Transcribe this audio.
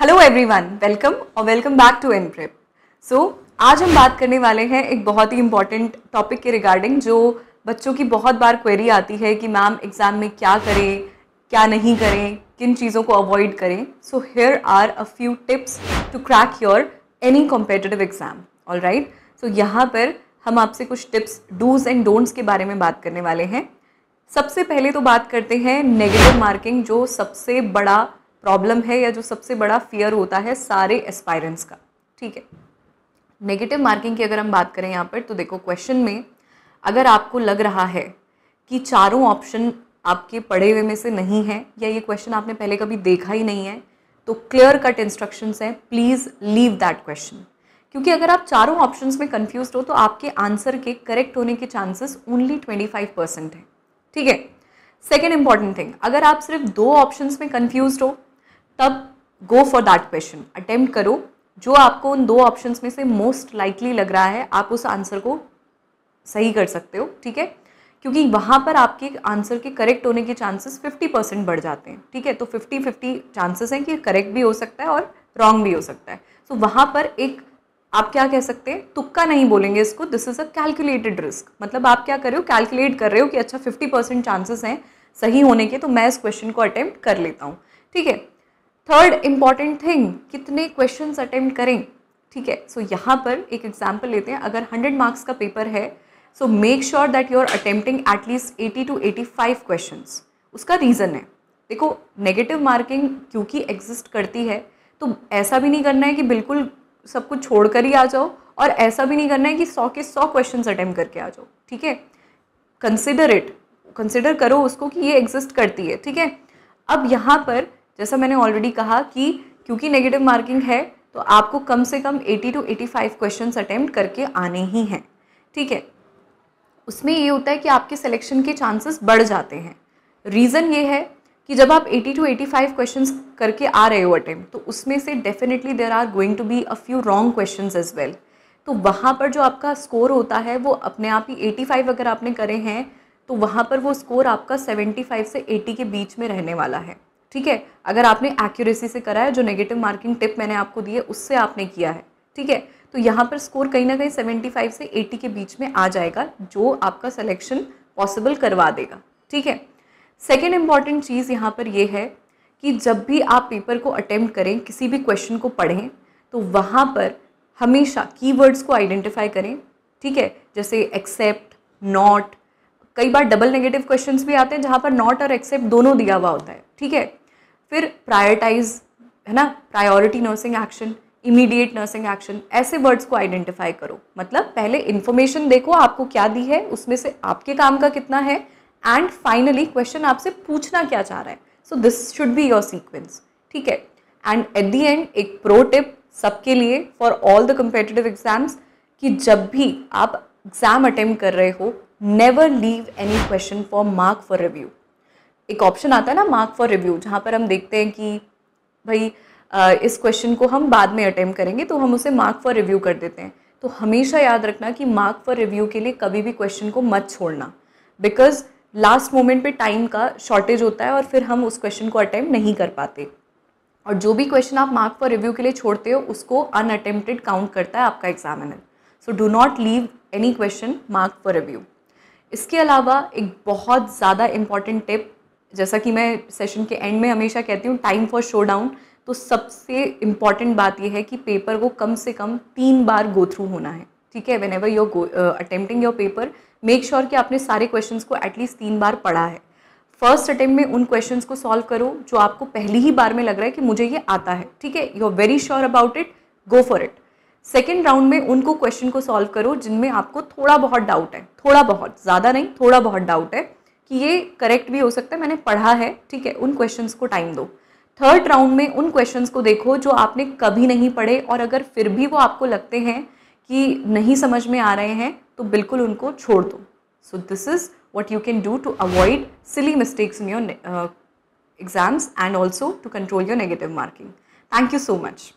hello everyone welcome और welcome back to N prep so आज हम बात करने वाले हैं एक बहुत ही इम्पॉर्टेंट टॉपिक के रिगार्डिंग जो बच्चों की बहुत बार क्वेरी आती है कि मैम एग्ज़ाम में क्या करें क्या नहीं करें किन चीज़ों को अवॉइड करें so here are a few tips to crack your any competitive exam all right so यहाँ पर हम आपसे कुछ टिप्स डूज एंड डोंट्स के बारे में बात करने वाले हैं सबसे पहले तो बात करते हैं नेगेटिव मार्किंग जो सबसे बड़ा प्रॉब्लम है या जो सबसे बड़ा फियर होता है सारे एस्पायरेंट्स का ठीक है नेगेटिव मार्किंग की अगर हम बात करें यहाँ पर तो देखो क्वेश्चन में अगर आपको लग रहा है कि चारों ऑप्शन आपके पढ़े हुए में से नहीं है या ये क्वेश्चन आपने पहले कभी देखा ही नहीं है तो क्लियर कट इंस्ट्रक्शंस हैं प्लीज़ लीव दैट क्वेश्चन क्योंकि अगर आप चारों ऑप्शंस में कंफ्यूज हो तो आपके आंसर के करेक्ट होने के chances only twenty five percent हैं ठीक है सेकेंड इंपॉर्टेंट थिंग अगर आप सिर्फ दो ऑप्शन में कन्फ्यूज हो तब go for that question attempt करो जो आपको उन दो ऑप्शंस में से मोस्ट लाइकली लग रहा है आप उस आंसर को सही कर सकते हो ठीक है क्योंकि वहाँ पर आपके आंसर के करेक्ट होने के चांसेस 50 परसेंट बढ़ जाते हैं ठीक है तो 50 50 चांसेस हैं कि करेक्ट भी हो सकता है और रॉन्ग भी हो सकता है सो so, वहाँ पर एक आप क्या कह सकते हैं तुक्का नहीं बोलेंगे इसको this is a calculated risk मतलब आप क्या कर रहे हो कैलकुलेट कर रहे हो कि अच्छा फिफ्टी परसेंट चांसेस हैं सही होने के तो मैं इस क्वेश्चन को अटैम्प्ट कर लेता हूँ ठीक है थर्ड इम्पॉर्टेंट थिंग कितने क्वेश्चन अटैम्प्ट करें ठीक है सो यहाँ पर एक एग्जाम्पल लेते हैं अगर हंड्रेड मार्क्स का पेपर है so make sure that you are attempting at least eighty to eighty five question उसका रीज़न है देखो नेगेटिव मार्किंग क्योंकि एग्जिस्ट करती है तो ऐसा भी नहीं करना है कि बिल्कुल सब कुछ छोड़ कर ही आ जाओ और ऐसा भी नहीं करना है कि सौ के सौ क्वेश्चन अटैम्प्ट करके आ जाओ ठीक है कंसिडर इट कंसिडर करो उसको कि ये एग्जिस्ट करती है ठीक है अब यहाँ पर जैसा मैंने ऑलरेडी कहा कि क्योंकि नेगेटिव मार्किंग है तो आपको कम से कम 80 टू 85 क्वेश्चन अटैम्प्ट करके आने ही हैं ठीक है उसमें ये होता है कि आपके सिलेक्शन के चांसेस बढ़ जाते हैं रीज़न ये है कि जब आप 80 टू 85 क्वेश्चंस करके आ रहे हो अटेम्प्ट तो उसमें से definitely there are going to be a few wrong question as well तो वहाँ पर जो आपका स्कोर होता है वो अपने आप ही 85 अगर आपने करे हैं तो वहाँ पर वो स्कोर आपका 75 से 80 के बीच में रहने वाला है ठीक है अगर आपने एक्यूरेसी से करा है जो नेगेटिव मार्किंग टिप मैंने आपको दी है उससे आपने किया है ठीक है तो यहाँ पर स्कोर कहीं ना कहीं 75 से 80 के बीच में आ जाएगा जो आपका सिलेक्शन पॉसिबल करवा देगा ठीक है सेकेंड इम्पॉर्टेंट चीज़ यहाँ पर यह है कि जब भी आप पेपर को अटैम्प्ट करें किसी भी क्वेश्चन को पढ़ें तो वहाँ पर हमेशा कीवर्ड्स को आइडेंटिफाई करें ठीक है जैसे एक्सेप्ट नॉट कई बार डबल नेगेटिव क्वेश्चंस भी आते हैं जहाँ पर नॉट और एक्सेप्ट दोनों दिया हुआ होता है ठीक है फिर प्रायोरिटाइज है ना priority nursing action immediate nursing action ऐसे वर्ड्स को आइडेंटिफाई करो मतलब पहले इन्फॉर्मेशन देखो आपको क्या दी है उसमें से आपके काम का कितना है एंड फाइनली क्वेश्चन आपसे पूछना क्या चाह रहा है so this should be your sequence ठीक है एंड एट दी एंड एक प्रो टिप सबके लिए for all the competitive exams कि जब भी आप एग्ज़ाम अटेम्प्ट कर रहे हो never leave any question for mark for review एक ऑप्शन आता है ना मार्क फॉर रिव्यू जहाँ पर हम देखते हैं कि भाई इस क्वेश्चन को हम बाद में अटेम्प्ट करेंगे तो हम उसे मार्क फॉर रिव्यू कर देते हैं तो हमेशा याद रखना कि मार्क फॉर रिव्यू के लिए कभी भी क्वेश्चन को मत छोड़ना बिकॉज लास्ट मोमेंट पे टाइम का शॉर्टेज होता है और फिर हम उस क्वेश्चन को अटैम्प्ट नहीं कर पाते और जो भी क्वेश्चन आप मार्क फॉर रिव्यू के लिए छोड़ते हो उसको अनअटेम्प्टेड काउंट करता है आपका examiner so do not leave any question mark for review इसके अलावा एक बहुत ज़्यादा इंपॉर्टेंट टिप जैसा कि मैं सेशन के एंड में हमेशा कहती हूँ टाइम फॉर शो डाउन तो सबसे इम्पॉर्टेंट बात यह है कि पेपर को कम से कम तीन बार गो थ्रू होना है ठीक है whenever your attempting your paper make sure कि आपने सारे क्वेश्चन को एटलीस्ट तीन बार पढ़ा है फर्स्ट अटेम्प्ट में उन क्वेश्चन को सॉल्व करो जो आपको पहली ही बार में लग रहा है कि मुझे ये आता है ठीक है you are very sure about it go for it second round में उनको क्वेश्चन को सॉल्व करो जिनमें आपको थोड़ा बहुत डाउट है थोड़ा बहुत ज़्यादा नहीं थोड़ा बहुत डाउट है कि ये करेक्ट भी हो सकता है मैंने पढ़ा है ठीक है उन क्वेश्चन को टाइम दो थर्ड राउंड में उन क्वेश्चन को देखो जो आपने कभी नहीं पढ़े और अगर फिर भी वो आपको लगते हैं कि नहीं समझ में आ रहे हैं तो बिल्कुल उनको छोड़ दो so this is what you can do to avoid silly mistakes in your exams and also to control your negative marking thank you so much